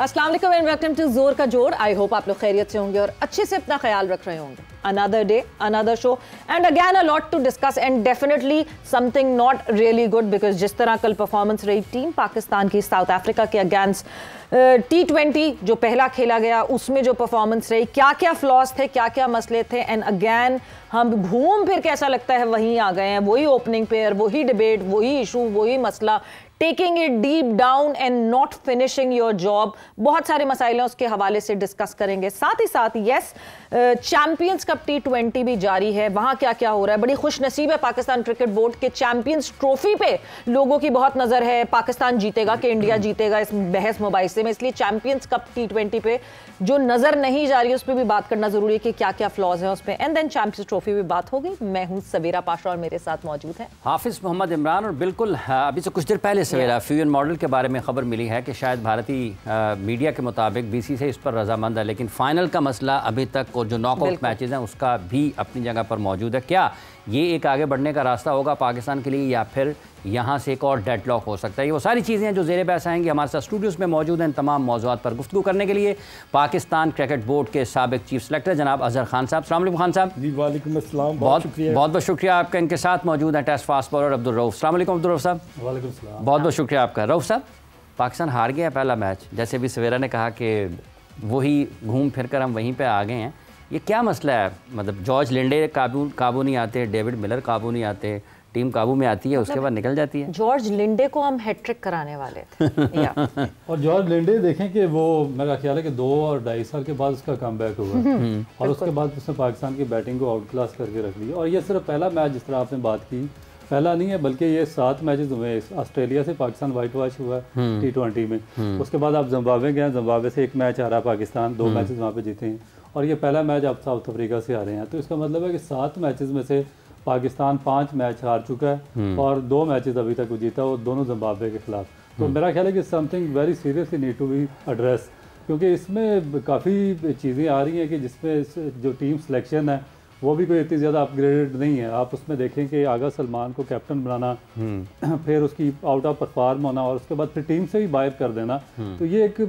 Aslam and welcome to जोर का जोर आई होप आप लोग खैरियत से होंगे और अच्छे से अपना ख्याल रख रहे होंगे another day another show and again a lot to discuss and definitely something not really good because जिस तरह कल परफॉर्मेंस रही टीम पाकिस्तान की साउथ अफ्रीका के अगेंस्ट टी ट्वेंटी जो पहला खेला गया उसमें जो परफॉर्मेंस रही क्या क्या फ्लॉज थे क्या क्या मसले थे एंड अगैन हम घूम फिर कैसा लगता है वहीं आ गए हैं वही ओपनिंग पेयर वही डिबेट वही इशू वही मसला taking it deep down and not finishing your job बहुत सारे मसाइल हैं उसके हवाले से डिस्कस करेंगे साथ ही साथ yes champions cup T twenty भी जारी है वहां क्या क्या हो रहा है बड़ी खुशनसीब है पाकिस्तान क्रिकेट बोर्ड के चैंपियंस ट्रॉफी पे लोगों की बहुत नजर है पाकिस्तान जीतेगा कि इंडिया जीतेगा इस बहस मुबाइसे में इसलिए चैंपियंस कप टी ट्वेंटी पे जो नजर नहीं जा रही है उस पर भी बात करना जरूरी है कि क्या क्या फ्लॉज है उसमें एंड देन चैंपियंस ट्रॉफी भी बात होगी मैं हूँ सवेरा पाशा और मेरे साथ मौजूद है हाफिज मोहम्मद इमरान और बिल्कुल अभी से कुछ देर पहले सवेरा फ्यूल मॉडल के बारे में खबर मिली है कि शायद भारतीय मीडिया के मुताबिक बी सी से इस पर रजामंद है लेकिन फाइनल का मसला अभी तक जो नॉकआउट मैचेस हैं उसका भी अपनी जगह पर मौजूद है क्या ये एक आगे बढ़ने का रास्ता होगा पाकिस्तान के लिए या फिर यहाँ से एक और डेड लॉक हो सकता है ये वो सारी चीज़ें हैं जो जेर बहस आएंगी हमारे साथ स्टूडियोज़ में मौजूद हैं तमाम मौजूद पर गुफ्तु करने के लिए पाकिस्तान क्रिकेट बोर्ड के सबक चीफ सेलेक्टर जनाब अजहर खान साहब सलाम खान साहब जी वालेकुम अस्सलाम बहुत बहुत बहुत शुक्रिया आपका इनके साथ मौजूद हैं टेस्ट फास्ट बॉलर अब्दुलरऊफ़ सलाम अब्दुलरऊफ़ साहब बहुत बहुत बहुत शुक्रिया आपका रऊफ साहब पाकिस्तान हार गया पहला मैच जैसे भी सवेरा ने कहा कि वही घूम फिर कर हम वहीं पर आ गए हैं ये क्या मसला है मतलब जॉर्ज लिंडे काबू काबू नहीं आते डेविड मिलर काबू नहीं आते टीम काबू में आती है उसके मतलब बाद निकल जाती है जॉर्ज लिंडे को हम हैट्रिक कराने वाले थे और जॉर्ज लिंडे देखें कि वो मेरा ख्याल है कि दो और ढाई साल के बाद उसका कम बैक हुआ हम्म, हम्म। और उसके बाद उसने पाकिस्तान की बैटिंग को आउट क्लास करके रख लिया और ये सिर्फ पहला मैच जिस तरह आपने बात की पहला नहीं है बल्कि ये सात मैचेस हुए ऑस्ट्रेलिया से पाकिस्तान वाइट वॉश हुआ टी हम्म। ट्वेंटी में हम्म। उसके बाद आप जम्बावे गए जम्बावे से एक मैच आ रहा पाकिस्तान दो मैचेस हम्म। वहाँ पे जीते हैं और ये पहला मैच आप साउथ अफ्रीका से आ रहे हैं तो इसका मतलब है कि सात मैचेस में से पाकिस्तान पाँच मैच हार चुका है और दो मैचेस अभी तक जीता वो दोनों जम्बावे के खिलाफ तो मेरा ख्याल है कि something very seriously need to be address क्योंकि इसमें काफ़ी चीज़ें आ रही हैं कि जिसमें जो टीम सिलेक्शन है वो भी कोई इतनी ज़्यादा अपग्रेडेड नहीं है आप उसमें देखें कि आगा सलमान को कैप्टन बनाना हम्म। फिर उसकी आउट ऑफ परफॉर्म होना और उसके बाद फिर टीम से भी बाहर कर देना हम्म। तो ये एक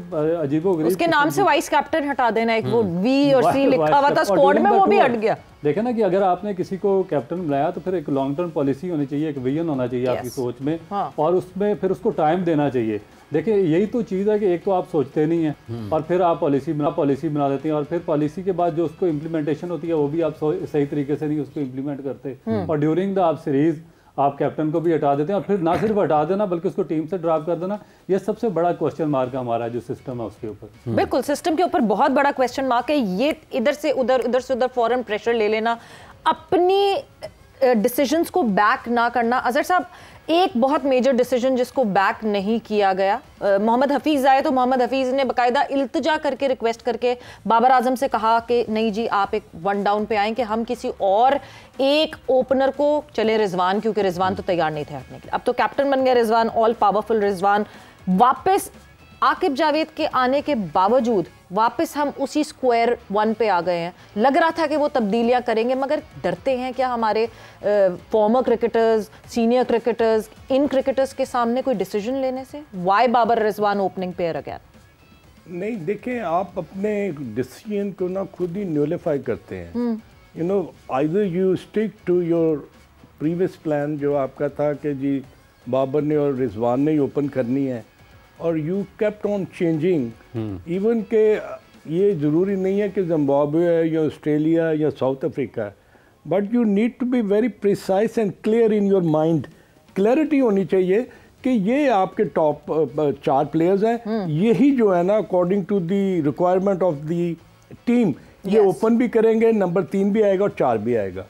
अजीबो उसके नाम से वाइस कैप्टन हटा देना एक वो वी हम्म। और सी लिखा हुआ था स्क्वाड में वो भी हट गया देखे ना कि अगर आपने किसी को कैप्टन बनाया तो फिर एक लॉन्ग टर्म पॉलिसी होनी चाहिए एक विजन होना चाहिए आपकी सोच में हाँ। और उसमें फिर उसको टाइम देना चाहिए देखिए यही तो चीज़ है कि एक तो आप सोचते नहीं हैं हम्म। और फिर आप पॉलिसी बना पॉलिसी बना देते हैं और फिर पॉलिसी के बाद जो उसको इम्प्लीमेंटेशन होती है वो भी आप सही तरीके से नहीं उसको इम्प्लीमेंट करते हम्म। और ड्यूरिंग द आप सीरीज़ आप कैप्टन को भी हटा देते हैं और फिर ना सिर्फ हटा देना बल्कि उसको टीम से ड्रॉप कर देना ये सबसे बड़ा क्वेश्चन मार्क है हमारा जो सिस्टम है उसके ऊपर हम्म। बिल्कुल सिस्टम के ऊपर बहुत बड़ा क्वेश्चन मार्क है ये इधर से उधर उधर से उधर फॉरन प्रेशर ले लेना अपनी डिसीजंस को बैक ना करना अजहर साहब एक बहुत मेजर डिसीजन जिसको बैक नहीं किया गया मोहम्मद हफीज़ आए तो मोहम्मद हफीज़ ने बकायदा इल्तजा करके रिक्वेस्ट करके बाबर आजम से कहा कि नहीं जी आप एक वन डाउन पे आए कि हम किसी और एक ओपनर को चले रिजवान क्योंकि रिजवान तो तैयार नहीं थे हटने के लिए अब तो कैप्टन बन गए रिजवान ऑल पावरफुल रिजवान वापस आकिब जावेद के आने के बावजूद वापस हम उसी स्क्वायर वन पे आ गए हैं लग रहा था कि वो तब्दीलियां करेंगे मगर डरते हैं क्या हमारे फॉर्मर क्रिकेटर्स सीनियर क्रिकेटर्स इन क्रिकेटर्स के सामने कोई डिसीजन लेने से why Babar Rizwan opening pair again नहीं देखें आप अपने डिसीजन को ना खुद ही न्यूलीफाई करते हैं you know either you stick to your previous plan जो आपका था कि जी बाबर ने और रिजवान ने ही ओपन करनी है और you kept on changing even के ये ज़रूरी नहीं है कि जम्बाबे है या ऑस्ट्रेलिया या साउथ अफ्रीका है but you need to be very precise and clear in your mind clarity होनी चाहिए कि ये आपके टॉप चार प्लेयर्स हैं हम्म. यही जो है ना according to the requirement of the team ये ओपन yes. भी करेंगे नंबर तीन भी आएगा और चार भी आएगा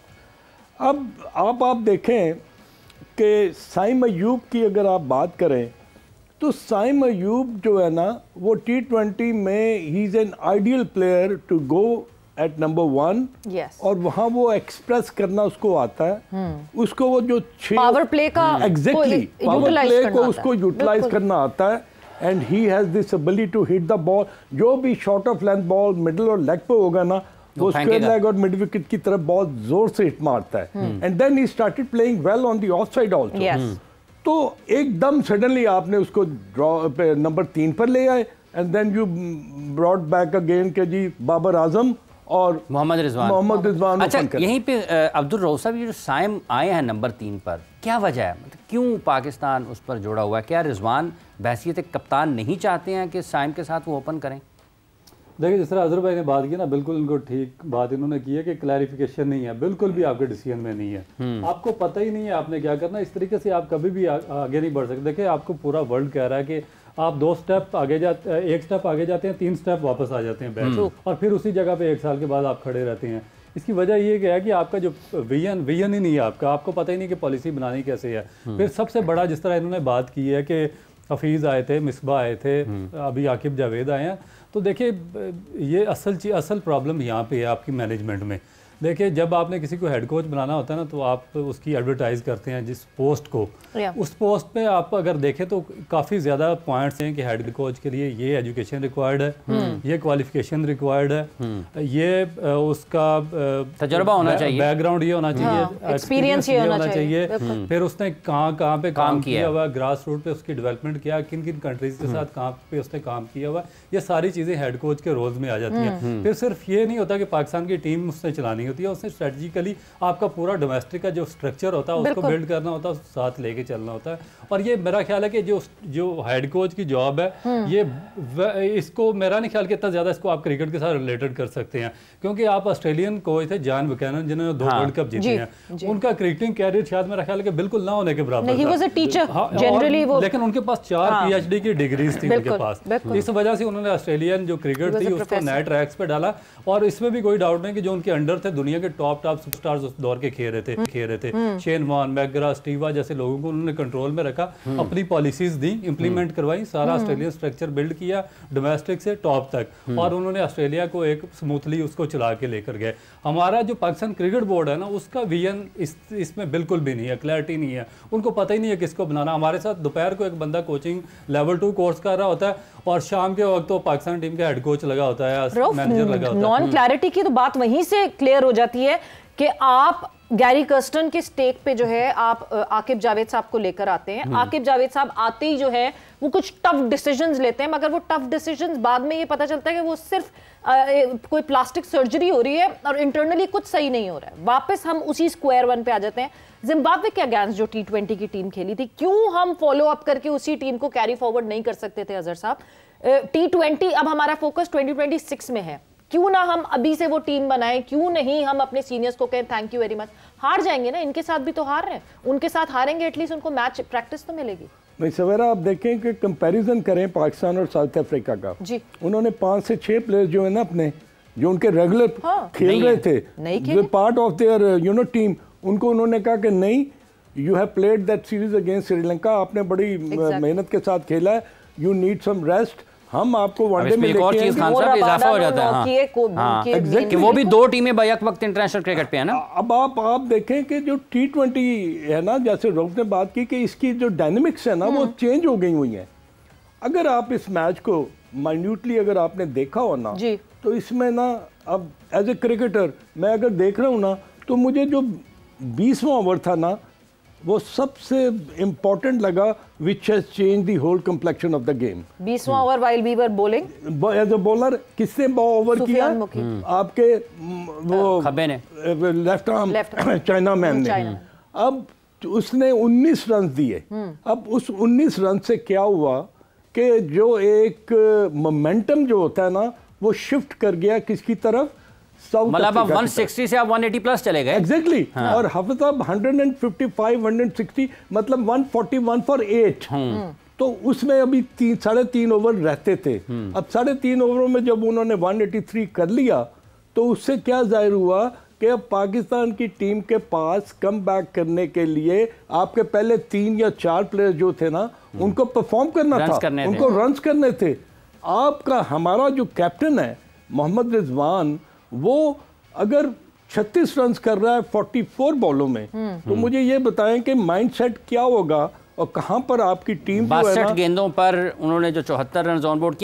अब आप आप देखें कि साइम अयूब की अगर आप बात करें तो साइम अयूब जो है ना वो टी ट्वेंटी में ही is an ideal player to go at number one और वहां वो एक्सप्रेस करना उसको आता है hmm. उसको वो जो पावर प्ले का एग्जैक्टली पावर प्ले को उसको यूटिलाइज करना आता है and he has this ability to hit the ball जो भी short of length ball middle और लेग पे होगा ना वो स्क्वेयर लेग और मिड विकेट की तरफ बहुत जोर से हिट मारता है and then he started playing well on the off side also तो एकदम सडनली आपने उसको ड्रॉ नंबर तीन पर ले आए and then you brought back again के जी बाबर आजम और मोहम्मद रिजवान मोहम्मद रिजवान अच्छा यहीं पे अब्दुल रऊफ साहब ये जो साइम आए हैं नंबर तीन पर क्या वजह है मतलब क्यों पाकिस्तान उस पर जोड़ा हुआ है क्या रिजवान बहसीत कप्तान नहीं चाहते हैं कि साइम के साथ वो ओपन करें देखिए जिस तरह अजहर भाई ने बात की ना बिल्कुल इनको ठीक बात इन्होंने की है कि क्लैरिफिकेशन नहीं है बिल्कुल भी आपके डिसीजन में नहीं है हम्म। आपको पता ही नहीं है आपने क्या करना इस तरीके से आप कभी भी आ, आगे नहीं बढ़ सकते देखिए आपको पूरा वर्ल्ड कह रहा है कि आप दो स्टेप आगे जाते एक स्टेप आगे जाते हैं तीन स्टेप वापस आ जाते हैं बैक हम्म। और फिर उसी जगह पे एक साल के बाद आप खड़े रहते हैं इसकी वजह ये क्या है कि आपका जो विजन विजन ही नहीं है आपका आपको पता ही नहीं कि पॉलिसी बनानी कैसे है हम्म। फिर सबसे बड़ा जिस तरह इन्होंने बात की है कि हफीज़ आए थे मिसबा आए थे अभी आकिब जावेद आए हैं तो देखिए ये असल चीज़ असल प्रॉब्लम यहाँ पे है आपकी मैनेजमेंट में देखिए जब आपने किसी को हेड कोच बनाना होता है ना तो आप उसकी एडवर्टाइज़ करते हैं जिस पोस्ट को उस पोस्ट पे आप अगर देखें तो काफ़ी ज़्यादा पॉइंट्स हैं कि हेड कोच के लिए ये एजुकेशन रिक्वायर्ड है hmm. ये क्वालिफिकेशन रिक्वायर्ड है hmm. ये उसका तजर्बा होना चाहिए बैकग्राउंड ये होना चाहिए एक्सपीरियंस हाँ, uh, ये होना चाहिए hmm. फिर उसने कहाँ कहाँ पे काम किया हुआ ग्रास रूट पे उसकी डेवलपमेंट किया किन किन कंट्रीज के साथ कहाँ पे उसने काम किया हुआ ये सारी चीज़ें हेड कोच के रोल्स में आ जाती हैं फिर सिर्फ ये नहीं होता कि पाकिस्तान की टीम उसने चलानी होती है उसने स्ट्रेटजिकली आपका पूरा डोमेस्टिक का जो स्ट्रक्चर होता है उसको बिल्ड करना होता है साथ लेके चलना होता है और ये मेरा ख्याल है कि जो जो हेड कोच की जॉब है हम्म। ये इसको मेरा नहीं ख्याल कि इतना ज़्यादा इसको आप क्रिकेट के साथ रिलेटेड कर सकते हैं क्योंकि आप ऑस्ट्रेलियन कोच थे जॉन बुकैनन जिन्होंने दो वर्ल्ड हाँ। कप जीते हैं उनका क्रिकेटिंग कैरियर शायद मेरा ख्याल है बिल्कुल ना होने के बराबर जनरली हाँ, वो लेकिन उनके पास चार हाँ, पीएचडी की डिग्रीज थी उनके पास इस वजह से उन्होंने ऑस्ट्रेलियन जो क्रिकेट थी उसको नए ट्रैक्स पे डाला और इसमें भी कोई डाउट नहीं कि जो उनके अंडर थे दुनिया के टॉप टॉप सुपरस्टार्स उस दौर के खेल रहे थे खेल रहे थे शेन वॉन मैगरा स्टीवा जैसे लोगों को उन्होंने कंट्रोल में रखा हम्म। अपनी पॉलिसीज दी इंप्लीमेंट हम्म। करवाई सारा ऑस्ट्रेलियन स्ट्रक्चर बिल्ड किया डोमेस्टिक से टॉप तक हम्म। और उन्होंने ऑस्ट्रेलिया को एक स्मूथली उसको चला के लेकर गए हमारा जो पाकिस्तान क्रिकेट बोर्ड है ना उसका विजन इस इसमें बिल्कुल भी नहीं है क्लैरिटी नहीं है उनको पता ही नहीं है किसको बनाना हमारे साथ दोपहर को एक बंदा कोचिंग लेवल टू कोर्स कर रहा होता है और शाम के वक्त तो पाकिस्तान टीम का हेड कोच लगा होता है मैनेजर लगा होता है नॉन क्लैरिटी की तो बात वहीं से क्लियर क्लियर हो जाती है कि आप गैरी कर्स्टन के स्टेक पे जो है आप आकिब जावेद साहब को लेकर आते हैं हम्म। आकिब जावेद साहब आते ही जो है वो कुछ टफ डिसीजंस लेते हैं मगर वो टफ डिसीजंस बाद में ये पता चलता है कि वो सिर्फ आ, कोई प्लास्टिक सर्जरी हो रही है और इंटरनली कुछ सही नहीं हो रहा है वापस हम उसी स्क्वायर वन पे आ जाते हैं जिम्बाब्वे के अगेंस्ट जो टी ट्वेंटी की टीम खेली थी क्यों हम फॉलो अप करके उसी टीम को कैरी फॉरवर्ड नहीं कर सकते थे अजहर साहब टी ट्वेंटी अब हमारा फोकस ट्वेंटी में है क्यों ना हम अभी से वो टीम बनाए क्यों नहीं हम अपने सीनियर्स को कहें थैंक यू वेरी मच हार जाएंगे ना इनके साथ भी तो हार रहे हैं उनके साथ हारेंगे एटलीस्ट उनको मैच प्रैक्टिस तो मिलेगी नहीं सवेरा आप देखें कि कंपैरिजन करें पाकिस्तान और साउथ अफ्रीका का जी उन्होंने पांच से छह प्लेयर जो है ना अपने जो उनके रेगुलर हाँ, खेल रहे थे part of their you know team उनको उन्होंने कहा कि नहीं you have played that series against Sri Lanka आपने बड़ी uh, exactly. मेहनत के साथ खेला है यू नीड सम रेस्ट हम आपको वनडे में एक और चीज खान साहब इजाफा हो जाता है हां हाँ। कि वो भी दो टीमें बैक वक्त इंटरनेशनल क्रिकेट पे है ना अब आप आप देखें कि जो टी ट्वेंटी है ना जैसे रोहित ने बात की कि इसकी जो डायनेमिक्स है ना वो चेंज हम्म। हो गई हुई है अगर आप इस मैच को माइन्यूटली अगर आपने देखा हो ना तो इसमें ना अब एज ए क्रिकेटर मैं अगर देख रहा हूँ ना तो मुझे जो बीसवा ओवर था ना वो सबसे इम्पोर्टेंट लगा which has change the whole complexion of the game बीसवा over while we were bowling as a bowler किसने ओवर किया hmm. आपके वो लेफ्ट आर्म चाइना मैन ने अब उसने 19 रन दिए hmm. अब उस 19 रन से क्या हुआ कि जो एक मोमेंटम जो होता है ना वो शिफ्ट कर गया किसकी तरफ मतलब आप 160 से आप 180 प्लस चले गए exactly. हाँ. और 155 160 मतलब 141 फॉर एट तो उसमें अभी साढ़े तीन ओवर रहते थे हम्म। अब साढ़े तीन ओवरों में जब उन्होंने 183 कर लिया तो उससे क्या जाहिर हुआ कि अब पाकिस्तान की टीम के पास कम बैक करने के लिए आपके पहले तीन या चार प्लेयर जो थे ना हम्म। उनको परफॉर्म करना था उनको रन करने थे आपका हमारा जो कैप्टन है मोहम्मद रिजवान वो अगर 36 रन कर रहा है 44 बॉलों में तो मुझे ये बताएं कि माइंडसेट क्या होगा और कहां पर आपकी टीम बासठ गेंदों पर उन्होंने जो चौहत्तर रन ऑन बोर्ड